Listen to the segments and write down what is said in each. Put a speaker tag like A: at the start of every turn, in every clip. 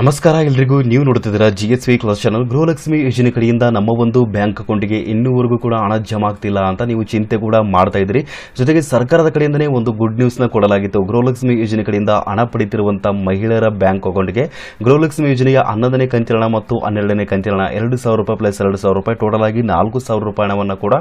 A: ನಮಸ್ಕಾರ ಎಲ್ರಿಗೂ ನೀವು ನೋಡುತ್ತಿದ್ದೀರಾ G S V class channel Gruhalakshmi ಯೋಜನೆ ಕಡೆಯಿಂದ ನಮ್ಮ ಒಂದು ಬ್ಯಾಂಕ್ ಅಕೌಂಟ್ಗೆ ಇನ್ನೂವರೆಗೂ ಕೂಡ ಹಣ ಜಮಾ ಆಗ್ತಿಲ್ಲ ಅಂತ ನೀವು ಚಿಂತೆ ಕೂಡ ಮಾಡ್ತಾ ಇದ್ದೀರಿ ಜೊತೆಗೆ ಸರ್ಕಾರದ ಕಡೆಯಿಂದನೇ ಒಂದು ಗುಡ್ ನ ಕೊಡಲಾಗಿತ್ತು ಗೃಹಲಕ್ಷ್ಮಿ ಯೋಜನೆ ಕಡೆಯಿಂದ ಹಣ ಪಡೆಯುತ್ತಿರುವಂಥ ಮಹಿಳೆಯರ ಬ್ಯಾಂಕ್ ಅಕೌಂಟ್ಗೆ ಗೃಹಲಕ್ಷ್ಮಿ ಯೋಜನೆಯ ಹನ್ನೊಂದನೇ ಕಂತಿರಣ ಮತ್ತು ಹನ್ನೆರಡನೇ ಕಂತಿರಣ ಎರಡು ಸಾವಿರ ರೂಪಾಯಿ ಪ್ಲಸ್ ಎರಡು ಸಾವಿರ ರೂಪಾಯಿ ಟೋಟಲ್ ಆಗಿ ನಾಲ್ಕು ಸಾವಿರ ರೂಪಾಯಿ ಹಣವನ್ನು ಕೂಡ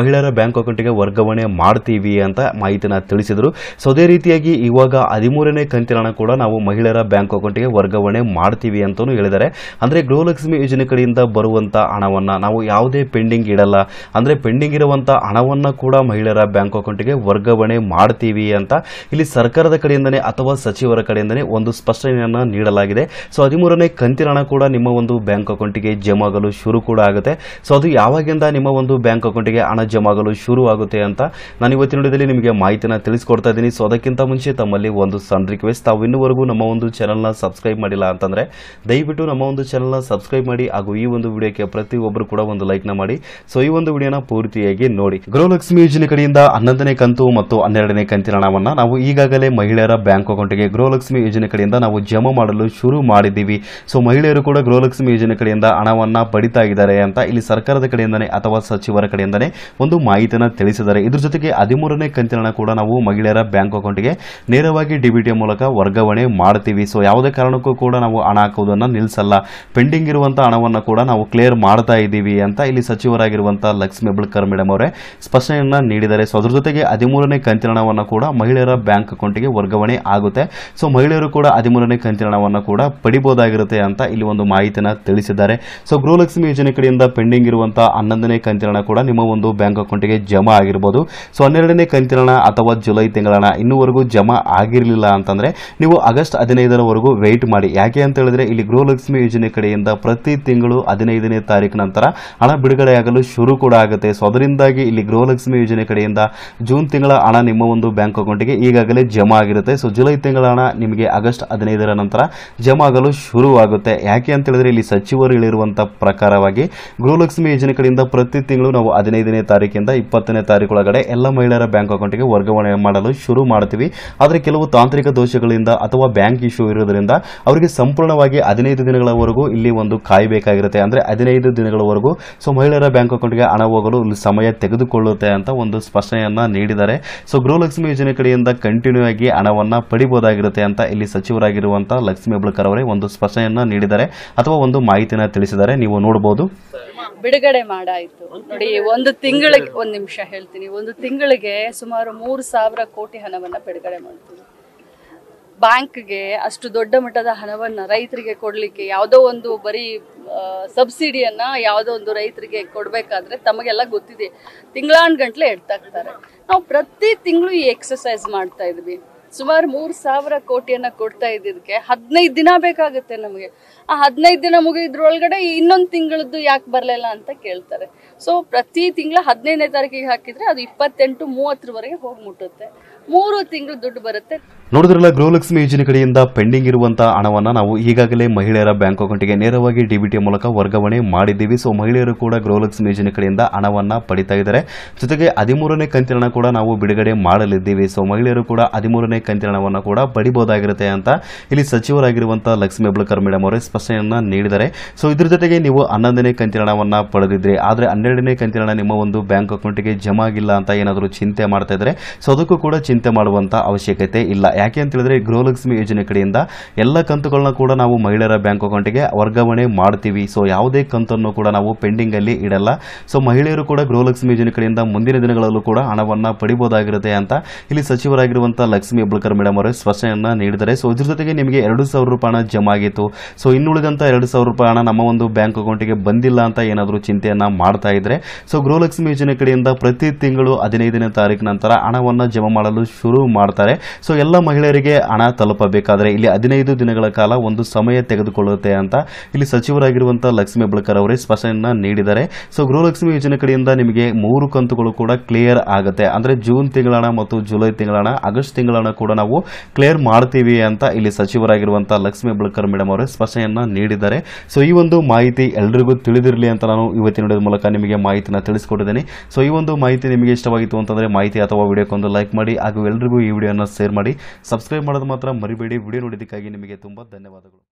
A: ಮಹಿಳೆಯರ ಬ್ಯಾಂಕ್ ಅಕೌಂಟ್ಗೆ ವರ್ಗಾವಣೆ ಮಾಡ್ತೀವಿ ಅಂತ ಮಾಹಿತಿನ ತಿಳಿಸಿದರು ಸೊ ಅದೇ ರೀತಿಯಾಗಿ ಇವಾಗ ಹದಿಮೂರನೇ ಕಂತಿರಣ ಕೂಡ ನಾವು ಮಹಿಳೆಯರ ಬ್ಯಾಂಕ್ ಅಕೌಂಟ್ಗೆ ವರ್ಗಾವಣೆ ಮಾಡ್ತೀವಿ ಅಂತಲೂ ಹೇಳಿದ್ದಾರೆ ಅಂದರೆ ಗೃಹಲಕ್ಷ್ಮಿ ಯೋಜನೆ ಕಡೆಯಿಂದ ಬರುವಂಥ ಹಣವನ್ನು ನಾವು ಯಾವುದೇ ಪೆಂಡಿಂಗ್ ಇಡಲ್ಲ ಅಂದರೆ ಪೆಂಡಿಂಗ್ ಇರುವಂಥ ಹಣವನ್ನು ಕೂಡ ಮಹಿಳೆಯರ ಬ್ಯಾಂಕ್ ಅಕೌಂಟಿಗೆ ವರ್ಗಾವಣೆ ಮಾಡ್ತೀವಿ ಅಂತ ಇಲ್ಲಿ ಸರ್ಕಾರದ ಕಡೆಯಿಂದನೇ ಅಥವಾ ಸಚಿವರ ಕಡೆಯಿಂದನೇ ಒಂದು ಸ್ಪಷ್ಟನೆಯನ್ನು ನೀಡಲಾಗಿದೆ ಸೊ ಹದಿಮೂರನೇ ಕಂತಿನ ಹಣ ಕೂಡ ನಿಮ್ಮ ಒಂದು ಬ್ಯಾಂಕ್ ಅಕೌಂಟಿಗೆ ಜಮಾಗಲು ಶುರು ಕೂಡ ಆಗುತ್ತೆ ಸೊ ಅದು ಯಾವಾಗಿಂದ ನಿಮ್ಮ ಒಂದು ಬ್ಯಾಂಕ್ ಅಕೌಂಟಿಗೆ ಹಣ ಜಮಾಗಲು ಶುರು ಆಗುತ್ತೆ ಅಂತ ನಾನು ಇವತ್ತಿನ ವಿಡಿಯೋದಲ್ಲಿ ನಿಮಗೆ ಮಾಹಿತಿನ ತಿಳಿಸ್ಕೊಡ್ತಾ ಇದ್ದೀನಿ ಸೊ ಅದಕ್ಕಿಂತ ಮುಂಚೆ ತಮ್ಮಲ್ಲಿ ಒಂದು ಸಣ್ಣ ರಿಕ್ವೆಸ್ಟ್ ತಾವು ಇನ್ನೂವರೆಗೂ ನಮ್ಮ ಒಂದು ಚಾನಲ್ನ ಸಬ್ಸ್ಕ್ರೈಬ್ ಮಾಡಿಲ್ಲ ಅಂತ ಅಂತಂದರೆ ದಯವಿಟ್ಟು ನಮ್ಮ ಒಂದು ಚಾನಲ್ನ ಸಬ್ಸ್ಕ್ರೈಬ್ ಮಾಡಿ ಹಾಗೂ ಈ ಒಂದು ವಿಡಿಯೋಕ್ಕೆ ಪ್ರತಿಯೊಬ್ಬರು ಕೂಡ ಒಂದು ಲೈಕ್ನ ಮಾಡಿ ಸೊ ಈ ಒಂದು ವಿಡಿಯೋನ ಪೂರ್ತಿಯಾಗಿ ನೋಡಿ ಗೃಹಲಕ್ಷ್ಮಿ ಯೋಜನೆ ಕಡೆಯಿಂದ ಹನ್ನೊಂದನೇ ಕಂತು ಮತ್ತು ಹನ್ನೆರಡನೇ ಕಂತಿನ ಹಣವನ್ನು ನಾವು ಈಗಾಗಲೇ ಮಹಿಳೆಯರ ಬ್ಯಾಂಕ್ ಅಕೌಂಟ್ಗೆ ಗೃಹಲಕ್ಷ್ಮಿ ಯೋಜನೆ ಕಡೆಯಿಂದ ನಾವು ಜಮಾ ಮಾಡಲು ಶುರು ಮಾಡಿದ್ದೀವಿ ಸೊ ಮಹಿಳೆಯರು ಕೂಡ ಗೃಹಲಕ್ಷ್ಮಿ ಯೋಜನೆ ಕಡೆಯಿಂದ ಹಣವನ್ನು ಪಡಿತಾ ಇದ್ದಾರೆ ಅಂತ ಇಲ್ಲಿ ಸರ್ಕಾರದ ಕಡೆಯಿಂದನೇ ಅಥವಾ ಸಚಿವರ ಕಡೆಯಿಂದನೇ ಒಂದು ಮಾಹಿತಿಯನ್ನು ತಿಳಿಸಿದ್ದಾರೆ ಇದ್ರ ಜೊತೆಗೆ ಹದಿಮೂರನೇ ಕಂತಿನ ಹಣ ಕೂಡ ನಾವು ಮಹಿಳೆಯರ ಬ್ಯಾಂಕ್ ಅಕೌಂಟ್ಗೆ ನೇರವಾಗಿ ಡಿಬಿಟಿ ಮೂಲಕ ವರ್ಗಾವಣೆ ಮಾಡ್ತೀವಿ ಸೊ ಯಾವುದೇ ಕಾರಣಕ್ಕೂ ಕೂಡ ನಾವು ಹಣ ಹಾಕೋದನ್ನು ನಿಲ್ಲಿಸಲ್ಲ ಪೆಂಡಿಂಗ್ ಇರುವಂತಹ ಹಣವನ್ನು ಕೂಡ ನಾವು ಕ್ಲಿಯರ್ ಮಾಡ್ತಾ ಇದ್ದೀವಿ ಅಂತ ಇಲ್ಲಿ ಸಚಿವರಾಗಿರುವಂಥ ಲಕ್ಷ್ಮೀ ಹೆಬ್ಬಳ್ಕರ್ ಮೇಡಮ್ ಅವರೇ ಸ್ಪಷ್ಟನೆಯನ್ನು ನೀಡಿದ್ದಾರೆ ಸೊ ಅದ್ರ ಜೊತೆಗೆ ಹದಿಮೂರನೇ ಕಂತಿನ ಹಣವನ್ನು ಕೂಡ ಮಹಿಳೆಯರ ಬ್ಯಾಂಕ್ ಅಕೌಂಟಿಗೆ ವರ್ಗಾವಣೆ ಆಗುತ್ತೆ ಸೊ ಮಹಿಳೆಯರು ಕೂಡ ಹದಿಮೂರನೇ ಕಂತಿನ ಹಣವನ್ನು ಕೂಡ ಪಡಿಬೋದಾಗಿರುತ್ತೆ ಅಂತ ಇಲ್ಲಿ ಒಂದು ಮಾಹಿತಿಯನ್ನು ತಿಳಿಸಿದ್ದಾರೆ ಸೊ ಗೃಹಲಕ್ಷ್ಮಿ ಯೋಜನೆ ಕಡೆಯಿಂದ ಪೆಂಡಿಂಗ್ ಇರುವಂಥ ಹನ್ನೊಂದನೇ ಕಂತಿನ ಕೂಡ ನಿಮ್ಮ ಒಂದು ಬ್ಯಾಂಕ್ ಅಕೌಂಟಿಗೆ ಜಮಾ ಆಗಿರ್ಬೋದು ಸೊ ಹನ್ನೆರಡನೇ ಕಂತಿನ ಅಥವಾ ಜುಲೈ ತಿಂಗಳ ಇನ್ನೂವರೆಗೂ ಜಮಾ ಆಗಿರಲಿಲ್ಲ ಅಂತಂದರೆ ನೀವು ಆಗಸ್ಟ್ ಹದಿನೈದರವರೆಗೂ ವೆಯ್ಟ್ ಮಾಡಿ ಯಾಕೆ ಅಂತ ಹೇಳಿದ್ರೆ ಇಲ್ಲಿ ಗೃಹಲಕ್ಷ್ಮಿ ಯೋಜನೆ ಕಡೆಯಿಂದ ಪ್ರತಿ ತಿಂಗಳು ಹದಿನೈದನೇ ತಾರೀಕು ನಂತರ ಹಣ ಆಗಲು ಶುರು ಕೂಡ ಆಗುತ್ತೆ ಸೊ ಅದರಿಂದಾಗಿ ಇಲ್ಲಿ ಗೃಹಲಕ್ಷ್ಮಿ ಯೋಜನೆ ಕಡೆಯಿಂದ ಜೂನ್ ತಿಂಗಳ ಹಣ ನಿಮ್ಮ ಒಂದು ಬ್ಯಾಂಕ್ ಅಕೌಂಟ್ಗೆ ಈಗಾಗಲೇ ಜಮಾ ಆಗಿರುತ್ತೆ ಸೊ ಜುಲೈ ತಿಂಗಳ ಹಣ ನಿಮಗೆ ಆಗಸ್ಟ್ ಹದಿನೈದರ ನಂತರ ಜಮಾ ಆಗಲು ಶುರುವಾಗುತ್ತೆ ಯಾಕೆ ಅಂತ ಹೇಳಿದ್ರೆ ಇಲ್ಲಿ ಸಚಿವರು ಹೇಳಿರುವಂತಹ ಪ್ರಕಾರವಾಗಿ ಗೃಹಲಕ್ಷ್ಮಿ ಯೋಜನೆ ಕಡೆಯಿಂದ ಪ್ರತಿ ತಿಂಗಳು ನಾವು ಹದಿನೈದನೇ ತಾರೀಕಿಂದ ಇಪ್ಪತ್ತನೇ ತಾರೀಕು ಒಳಗಡೆ ಎಲ್ಲ ಮಹಿಳೆಯರ ಬ್ಯಾಂಕ್ ಅಕೌಂಟ್ಗೆ ವರ್ಗಾವಣೆ ಮಾಡಲು ಶುರು ಮಾಡ್ತೀವಿ ಆದರೆ ಕೆಲವು ತಾಂತ್ರಿಕ ದೋಷಗಳಿಂದ ಅಥವಾ ಬ್ಯಾಂಕ್ ಇಶ್ಯೂ ಇರುವುದರಿಂದ ಅವರಿಗೆ ಸಂಪೂರ್ಣ ಸಂಪೂರ್ಣವಾಗಿ ಹದಿನೈದು ದಿನಗಳವರೆಗೂ ಇಲ್ಲಿ ಒಂದು ಕಾಯಬೇಕಾಗಿರುತ್ತೆ ಅಂದರೆ ಹದಿನೈದು ದಿನಗಳವರೆಗೂ ಸೊ ಮಹಿಳೆಯರ ಬ್ಯಾಂಕ್ ಅಕೌಂಟ್ಗೆ ಹಣ ಹೋಗಲು ಸಮಯ ತೆಗೆದುಕೊಳ್ಳುತ್ತೆ ಅಂತ ಒಂದು ಸ್ಪಷ್ಟನೆಯನ್ನು ನೀಡಿದ್ದಾರೆ ಸೊ ಗೃಹಲಕ್ಷ್ಮಿ ಯೋಜನೆ ಕಡೆಯಿಂದ ಕಂಟಿನ್ಯೂ ಆಗಿ ಹಣವನ್ನು ಪಡಿಬಹುದಾಗಿರುತ್ತೆ ಅಂತ ಇಲ್ಲಿ ಸಚಿವರಾಗಿರುವಂತಹ ಲಕ್ಷ್ಮಿ ಹೆಬ್ಳಕರ್ ಅವರೇ ಒಂದು ಸ್ಪಷ್ಟನೆಯನ್ನು ನೀಡಿದ್ದಾರೆ ಅಥವಾ ಒಂದು ಮಾಹಿತಿಯನ್ನು ತಿಳಿಸಿದ್ದಾರೆ ನೀವು ನೋಡಬಹುದು
B: ಬಿಡುಗಡೆ ಮಾಡಾಯಿತು ನೋಡಿ ಒಂದು ತಿಂಗಳಿಗೆ ಒಂದು ನಿಮಿಷ ಹೇಳ್ತೀನಿ ಒಂದು ತಿಂಗಳಿಗೆ ಸುಮಾರು ಮೂರು ಸಾವಿರ ಕೋಟಿ ಹಣವನ್ನು ಬಿಡುಗಡೆ ಮಾಡ್ತೀವಿ ಬ್ಯಾಂಕ್ಗೆ ಅಷ್ಟು ದೊಡ್ಡ ಮಟ್ಟದ ಹಣವನ್ನು ರೈತರಿಗೆ ಕೊಡಲಿಕ್ಕೆ ಯಾವುದೋ ಒಂದು ಬರೀ ಸಬ್ಸಿಡಿಯನ್ನು ಯಾವುದೋ ಒಂದು ರೈತರಿಗೆ ಕೊಡಬೇಕಾದ್ರೆ ತಮಗೆಲ್ಲ ಗೊತ್ತಿದೆ ತಿಂಗಳಾನ್ಗಂಟ್ಲೆ ಎಡ್ತಾಕ್ತಾರೆ ನಾವು ಪ್ರತಿ ತಿಂಗಳು ಈ ಎಕ್ಸಸೈಸ್ ಮಾಡ್ತಾ ಇದ್ವಿ ಸುಮಾರು ಮೂರು ಸಾವಿರ ಕೋಟಿಯನ್ನು ಕೊಡ್ತಾ ಇದ್ದಿದ್ದಕ್ಕೆ ಹದಿನೈದು ದಿನ ಬೇಕಾಗುತ್ತೆ ನಮಗೆ ಆ ಹದಿನೈದು ದಿನ ಮುಗಿದ್ರೊಳಗಡೆ ಇನ್ನೊಂದು ತಿಂಗಳದ್ದು ಯಾಕೆ ಬರಲಿಲ್ಲ ಅಂತ ಕೇಳ್ತಾರೆ ಸೊ ಪ್ರತಿ ತಿಂಗಳ ಹದಿನೈದನೇ ತಾರೀಕಿಗೆ ಹಾಕಿದರೆ ಅದು ಇಪ್ಪತ್ತೆಂಟು ಮೂವತ್ತರವರೆಗೆ ಹೋಗಿ ಮುಟ್ಟುತ್ತೆ ಮೂರು ತಿಂಗಳು ದುಡ್ಡು ಬರುತ್ತೆ
A: ನೋಡಿದ್ರಲ್ಲ ಗೃಹಲಕ್ಷ್ಮಿ ಯೋಜನೆ ಕಡೆಯಿಂದ ಪೆಂಡಿಂಗ್ ಇರುವಂತಹ ಹಣವನ್ನು ನಾವು ಈಗಾಗಲೇ ಮಹಿಳೆಯರ ಬ್ಯಾಂಕ್ ಅಕೌಂಟ್ಗೆ ನೇರವಾಗಿ ಡಿಬಿಟಿ ಮೂಲಕ ವರ್ಗಾವಣೆ ಮಾಡಿದ್ದೀವಿ ಸೊ ಮಹಿಳೆಯರು ಕೂಡ ಗೃಹಲಕ್ಷ್ಮಿ ಯೋಜನೆ ಕಡೆಯಿಂದ ಹಣವನ್ನ ಪಡಿತಾ ಇದ್ದಾರೆ ಜೊತೆಗೆ ಹದಿಮೂರನೇ ಕಂತಿನ ಕೂಡ ನಾವು ಬಿಡುಗಡೆ ಮಾಡಲಿದ್ದೀವಿ ಸೊ ಮಹಿಳೆಯರು ಕೂಡ ಹದಿಮೂರನೇ ಕಂತಿನ ಕೂಡ ಪಡಿಬಹುದಾಗಿರುತ್ತೆ ಅಂತ ಇಲ್ಲಿ ಸಚಿವರಾಗಿರುವಂತಹ ಲಕ್ಷ್ಮೀ ಅಬ್ಲಕರ್ ಮೇಡಮ್ ಅವರೇ ಸ್ಪಷ್ಟನೆಯನ್ನು ನೀಡಿದ್ದಾರೆ ಸೊ ಇದ್ರ ಜೊತೆಗೆ ನೀವು ಹನ್ನೊಂದನೇ ಕಂತಿನ ಪಡೆದಿದ್ರೆ ಪಡೆದಿದ್ರಿ ಆದರೆ ಹನ್ನೆರಡನೇ ಕಂತಿನ ನಿಮ್ಮ ಒಂದು ಬ್ಯಾಂಕ್ ಅಕೌಂಟ್ಗೆ ಜಮಾ ಆಗಿಲ್ಲ ಅಂತ ಏನಾದರೂ ಚಿಂತೆ ಮಾಡ್ತಾ ಇದ್ದಾರೆ ಸೊ ಅದಕ್ಕೂ ಕೂಡ ಚಿಂತೆ ಚಿಂತೆ ಮಾಡುವಂಥ ಅವಶ್ಯಕತೆ ಇಲ್ಲ ಯಾಕೆ ಅಂತ ಹೇಳಿದ್ರೆ ಗೃಹಲಕ್ಷ್ಮಿ ಯೋಜನೆ ಕಡೆಯಿಂದ ಎಲ್ಲ ಕಂತುಗಳನ್ನ ಕೂಡ ನಾವು ಮಹಿಳೆಯರ ಬ್ಯಾಂಕ್ ಅಕೌಂಟ್ಗೆ ವರ್ಗಾವಣೆ ಮಾಡ್ತೀವಿ ಸೊ ಯಾವುದೇ ಕಂತನ್ನು ಕೂಡ ನಾವು ಪೆಂಡಿಂಗ್ ಅಲ್ಲಿ ಇಡಲ್ಲ ಸೊ ಮಹಿಳೆಯರು ಕೂಡ ಗೃಹಲಕ್ಷ್ಮಿ ಯೋಜನೆ ಕಡೆಯಿಂದ ಮುಂದಿನ ದಿನಗಳಲ್ಲೂ ಕೂಡ ಹಣವನ್ನು ಪಡಿಬಹುದಾಗಿರುತ್ತೆ ಅಂತ ಇಲ್ಲಿ ಸಚಿವರಾಗಿರುವಂತಹ ಲಕ್ಷ್ಮಿ ಅಬ್ಲಕರ್ ಮೇಡಮ್ ಅವರು ಸ್ಪಷ್ಟನೆಯನ್ನ ನೀಡಿದ್ದಾರೆ ಸೊ ಇದ್ರ ಜೊತೆಗೆ ನಿಮಗೆ ಎರಡು ಸಾವಿರ ರೂಪಾಯಿ ಹಣ ಜಮಾ ಆಗಿತ್ತು ಸೊ ಇನ್ನುಳಿದಂತ ಎರಡು ಸಾವಿರ ರೂಪಾಯಿ ಹಣ ನಮ್ಮ ಒಂದು ಬ್ಯಾಂಕ್ ಅಕೌಂಟ್ಗೆ ಬಂದಿಲ್ಲ ಅಂತ ಏನಾದರೂ ಚಿಂತೆಯನ್ನ ಮಾಡ್ತಾ ಇದ್ರೆ ಸೊ ಗೃಹಲಕ್ಷ್ಮಿ ಯೋಜನೆ ಕಡೆಯಿಂದ ಪ್ರತಿ ತಿಂಗಳು ಹದಿನೈದನೇ ತಾರೀಕು ನಂತರ ಹಣವನ್ನು ಜಮಾ ಮಾಡಲು ಶುರು ಮಾಡ್ತಾರೆ ಸೊ ಎಲ್ಲ ಮಹಿಳೆಯರಿಗೆ ಹಣ ತಲುಪಬೇಕಾದ್ರೆ ಇಲ್ಲಿ ಹದಿನೈದು ದಿನಗಳ ಕಾಲ ಒಂದು ಸಮಯ ತೆಗೆದುಕೊಳ್ಳುತ್ತೆ ಅಂತ ಇಲ್ಲಿ ಸಚಿವರಾಗಿರುವಂತಹ ಲಕ್ಷ್ಮೀ ಹೆಬ್ಬಳ್ಕರ್ ಅವರೇ ಸ್ಪಷ್ಟನೆಯನ್ನು ನೀಡಿದ್ದಾರೆ ಸೊ ಗೃಹಲಕ್ಷ್ಮಿ ಯೋಜನೆ ಕಡೆಯಿಂದ ನಿಮಗೆ ಮೂರು ಕಂತುಗಳು ಕೂಡ ಕ್ಲಿಯರ್ ಆಗುತ್ತೆ ಅಂದ್ರೆ ಜೂನ್ ತಿಂಗಳ ಮತ್ತು ಜುಲೈ ತಿಂಗಳ ಆಗಸ್ಟ್ ತಿಂಗಳ ಕೂಡ ನಾವು ಕ್ಲಿಯರ್ ಮಾಡ್ತೀವಿ ಅಂತ ಇಲ್ಲಿ ಸಚಿವರಾಗಿರುವಂತಹ ಲಕ್ಷ್ಮೀ ಹೆಬ್ಬಳ್ಕರ್ ಮೇಡಮ್ ಅವರೇ ಸ್ಪಷ್ಟನೆಯನ್ನು ನೀಡಿದ್ದಾರೆ ಸೊ ಈ ಒಂದು ಮಾಹಿತಿ ಎಲ್ರಿಗೂ ತಿಳಿದಿರಲಿ ಅಂತ ನಾನು ಇವತ್ತಿನ ಮೂಲಕ ನಿಮಗೆ ಮಾಹಿತಿಯನ್ನು ತಿಳಿಸ್ಕೊಟ್ಟಿದ್ದೀನಿ ಸೊ ಈ ಒಂದು ಮಾಹಿತಿ ನಿಮಗೆ ಇಷ್ಟವಾಗಿತ್ತು ಅಂತಂದ್ರೆ ಮಾಹಿತಿ ಅಥವಾ ವಿಡಿಯೋಕ್ಕೊಂದು ಲೈಕ್ ಮಾಡಿ ಹಾಗೂ ಹಾಗೂ ಎಲ್ರಿಗೂ ಈ ವಿಡಿಯೋನ ಶೇರ್ ಮಾಡಿ ಸಬ್ಸ್ಕ್ರೈಬ್ ಮಾಡೋದು ಮಾತ್ರ ಮರಿಬೇಡಿ ವಿಡಿಯೋ ನೋಡಿದ್ದಕ್ಕಾಗಿ ನಿಮಗೆ ತುಂಬ ಧನ್ಯವಾದಗಳು